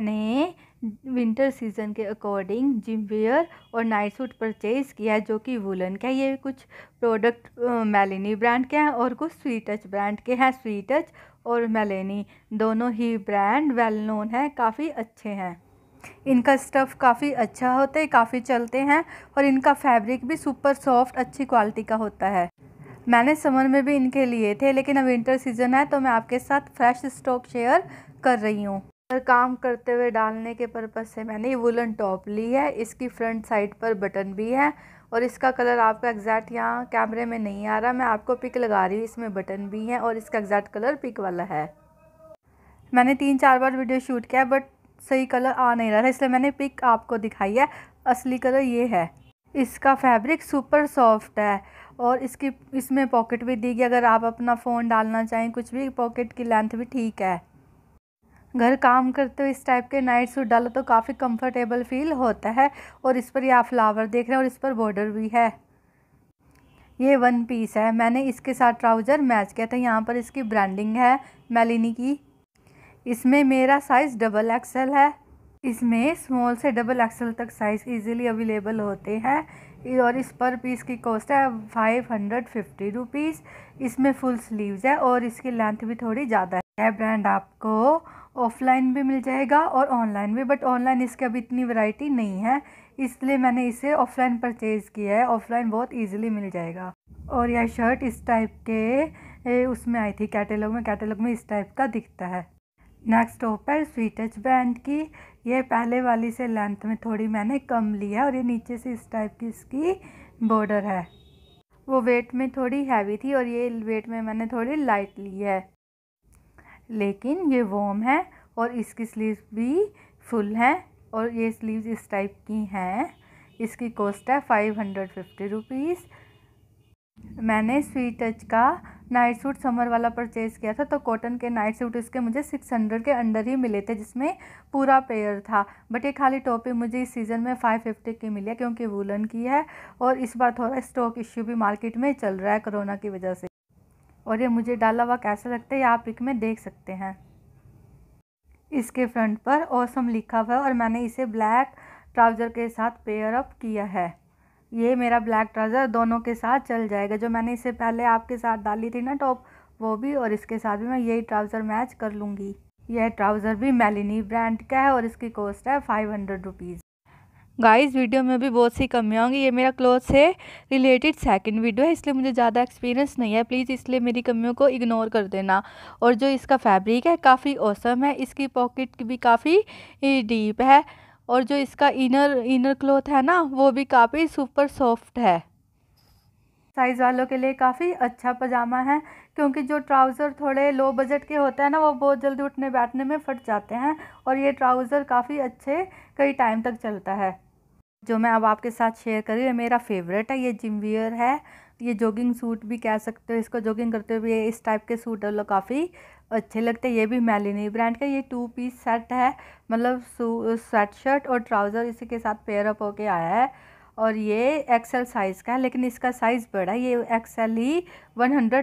ने winter season के according gym wear और नाइट सूट परचेज़ किया जो कि वुलन का ये कुछ प्रोडक्ट मेलेनी ब्रांड के हैं और कुछ स्वीट टच ब्रांड के हैं स्वीट टच और मेलेनी दोनों ही ब्रांड वेल नोन हैं काफ़ी अच्छे हैं इनका स्टफ़ काफ़ी अच्छा होता है काफ़ी चलते हैं और इनका फैब्रिक भी सुपर सॉफ्ट अच्छी क्वालिटी का होता है मैंने समर में भी इनके लिए थे लेकिन अब विंटर सीज़न है तो मैं आपके साथ फ्रेश स्टॉक शेयर कर रही हूँ पर काम करते हुए डालने के पर्पज़ से मैंने ये वुलन टॉप ली है इसकी फ्रंट साइड पर बटन भी है और इसका कलर आपका एग्जैक्ट यहाँ कैमरे में नहीं आ रहा मैं आपको पिक लगा रही हूँ इसमें बटन भी है और इसका एग्जैक्ट कलर पिक वाला है मैंने तीन चार बार वीडियो शूट किया बट सही कलर आ नहीं रहा था इसलिए मैंने पिक आपको दिखाई है असली कलर ये है इसका फैब्रिक सुपर सॉफ्ट है और इसकी इसमें पॉकेट भी दी गई अगर आप अपना फ़ोन डालना चाहें कुछ भी पॉकेट की लेंथ भी ठीक है घर काम करते हो इस टाइप के नाइट सूट डालो तो काफ़ी कंफर्टेबल फील होता है और इस पर ये आप फ्लावर देख रहे हैं और इस पर बॉर्डर भी है ये वन पीस है मैंने इसके साथ ट्राउज़र मैच किया था यहाँ पर इसकी ब्रांडिंग है मेलिनी की इसमें मेरा साइज़ डबल एक्सल है इसमें स्मॉल से डबल एक्सल तक साइज़ इजीली अवेलेबल होते हैं और इस पर पीस की कॉस्ट है फाइव हंड्रेड फिफ्टी रुपीज़ इसमें फुल स्लीव्स है और इसकी लेंथ भी थोड़ी ज़्यादा है ब्रांड आपको ऑफ़लाइन भी मिल जाएगा और ऑनलाइन भी बट ऑनलाइन इसकी अभी इतनी वैरायटी नहीं है इसलिए मैंने इसे ऑफ़लाइन परचेज़ किया है ऑफ़लाइन बहुत इजीली मिल जाएगा और यह शर्ट इस टाइप के उसमें आई थी कैटेलॉग में कैटेलॉग में इस टाइप का दिखता है नेक्स्ट टॉप है स्वीट टच ब्रांड की ये पहले वाली से लेंथ में थोड़ी मैंने कम ली है और ये नीचे से इस टाइप की इसकी बॉर्डर है वो वेट में थोड़ी हैवी थी और ये वेट में मैंने थोड़ी लाइट ली है लेकिन ये वॉम है और इसकी स्लीव भी फुल हैं और ये स्लीव्स इस टाइप की हैं इसकी कॉस्ट है फाइव हंड्रेड फिफ्टी रुपीज़ मैंने स्वीट टच का नाइट सूट समर वाला परचेज़ किया था तो कॉटन के नाइट सूट इसके मुझे सिक्स हंड्रेड के अंडर ही मिले थे जिसमें पूरा पेयर था बट ये खाली टॉपी मुझे इस सीज़न में फाइव फिफ्टी की मिली है क्योंकि वूलन की है और इस बार थोड़ा स्टॉक इश्यू भी मार्केट में चल रहा है कोरोना की वजह से और ये मुझे डाला हुआ कैसा लगता है आप पिक में देख सकते हैं इसके फ्रंट पर औसम लिखा हुआ है और मैंने इसे ब्लैक ट्राउज़र के साथ पेयर अप किया है ये मेरा ब्लैक ट्राउज़र दोनों के साथ चल जाएगा जो मैंने इसे पहले आपके साथ डाली थी ना टॉप वो भी और इसके साथ भी मैं यही ट्राउज़र मैच कर लूँगी यह ट्राउज़र भी मेलिनी ब्रांड का है और इसकी कॉस्ट है five hundred rupees guys video में भी बहुत सी कमियाँ होंगी ये मेरा क्लोथ से रिलेटेड सेकंड वीडियो है इसलिए मुझे ज़्यादा एक्सपीरियंस नहीं है प्लीज़ इसलिए मेरी कमियों को इग्नोर कर देना और जो इसका फैब्रिक है काफ़ी औसम है इसकी पॉकेट भी काफ़ी डीप है और जो इसका इनर इनर क्लोथ है ना वो भी काफ़ी सुपर सॉफ्ट है साइज़ वालों के लिए काफ़ी अच्छा पजामा है क्योंकि जो ट्राउज़र थोड़े लो बजट के होते हैं ना वो बहुत जल्दी उठने बैठने में फट जाते हैं और ये ट्राउज़र काफ़ी अच्छे कई टाइम तक चलता है जो मैं अब आपके साथ शेयर करी हूँ मेरा फेवरेट है ये जिम वियर है ये जॉगिंग सूट भी कह सकते हो इसको जॉगिंग करते हुए इस टाइप के सूट काफ़ी अच्छे लगते हैं ये भी मेलिनी ब्रांड का ये टू पीस सेट है मतलब स्वेट शर्ट और ट्राउज़र इसी के साथ पेयर अप होके आया है और ये एक्सेल साइज़ का है लेकिन इसका साइज़ बड़ा है ये एक्सेल ही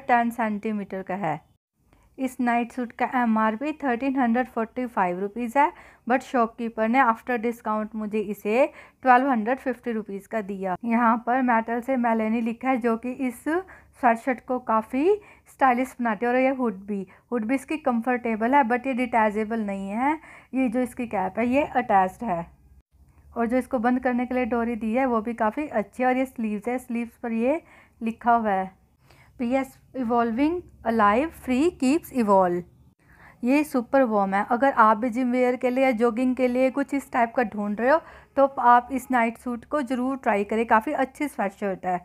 टेन सेंटीमीटर का है इस नाइट सूट का M R P thirteen hundred forty five rupees है बट शॉपकीपर ने आफ्टर डिस्काउंट मुझे इसे ट्वेल्व हंड्रेड फिफ्टी रुपीज़ का दिया यहाँ पर मेटल से मेलेनी लिखा है जो कि इस स्वेट शर्ट को काफ़ी स्टाइलिश बनाते हैं और ये हुड भी हुड भी इसकी कंफर्टेबल है बट ये डिटैचेबल नहीं है ये जो इसकी कैप है ये अटैच्ड है और जो इसको बंद करने के लिए डोरी दी है वो भी काफ़ी अच्छी है और ये स्लीव्स है स्लीव्स पर ये लिखा हुआ है P S evolving alive free keeps evolve ये सुपर वॉम है अगर आप भी जिम वेयर के लिए या जॉगिंग के लिए कुछ इस टाइप का ढूंढ रहे हो तो आप इस नाइट सूट को ज़रूर ट्राई करें काफ़ी अच्छी स्वेटशर्ट है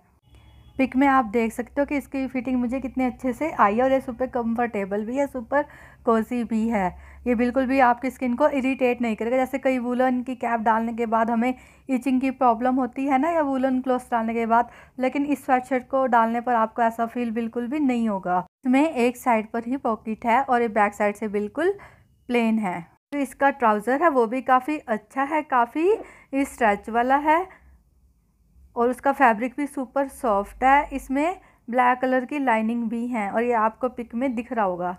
पिक में आप देख सकते हो कि इसकी फिटिंग मुझे कितने अच्छे से आई है और ये सुपर कंफर्टेबल भी है सुपर कोजी भी है ये बिल्कुल भी आपकी स्किन को इरीटेट नहीं करेगा जैसे कई वूलन की कैप डालने के बाद हमें इचिंग की प्रॉब्लम होती है ना या वूलन क्लोथ डालने के बाद लेकिन इस शर्ट को डालने पर आपको ऐसा फील बिल्कुल भी नहीं होगा इसमें एक साइड पर ही पॉकेट है और ये बैक साइड से बिल्कुल प्लेन है तो इसका ट्राउज़र है वो भी काफ़ी अच्छा है काफ़ी स्ट्रेच वाला है और उसका फैब्रिक भी सुपर सॉफ्ट है इसमें ब्लैक कलर की लाइनिंग भी हैं और ये आपको पिक में दिख रहा होगा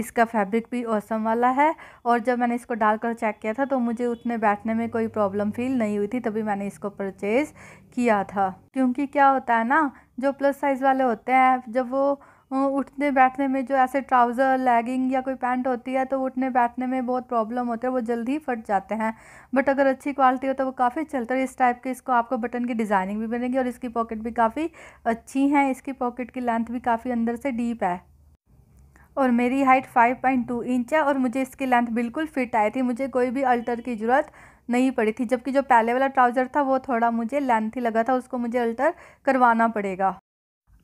इसका फैब्रिक भी औसम वाला है और जब मैंने इसको डालकर चेक किया था तो मुझे उतने बैठने में कोई प्रॉब्लम फील नहीं हुई थी तभी मैंने इसको परचेज़ किया था क्योंकि क्या होता है ना जो प्लस साइज़ वाले होते हैं जब वो उठने बैठने में जो ऐसे ट्राउज़र लैगिंग या कोई पैंट होती है तो उठने बैठने में बहुत प्रॉब्लम होती है वो जल्दी फट जाते हैं बट अगर अच्छी क्वालिटी हो तो वो काफ़ी चलता है इस टाइप के इसको आपको बटन की डिज़ाइनिंग भी बनेगी और इसकी पॉकेट भी काफ़ी अच्छी हैं इसकी पॉकेट की लेंथ भी काफ़ी अंदर से डीप है और मेरी हाइट 5.2 इंच है और मुझे इसकी लेंथ बिल्कुल फिट आई थी मुझे कोई भी अल्टर की ज़रूरत नहीं पड़ी थी जबकि जो पहले वाला ट्राउज़र था वो थोड़ा मुझे लेंथ ही लगा था उसको मुझे अल्टर करवाना पड़ेगा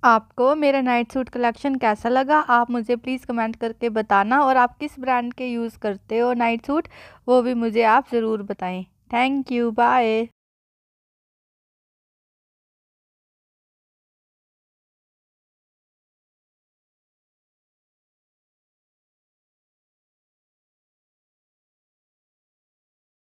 आपको मेरा नाइट सूट कलेक्शन कैसा लगा आप मुझे प्लीज़ कमेंट करके बताना और आप किस ब्रांड के यूज़ करते हो नाइट सूट वो भी मुझे आप ज़रूर बताएँ थैंक यू बाय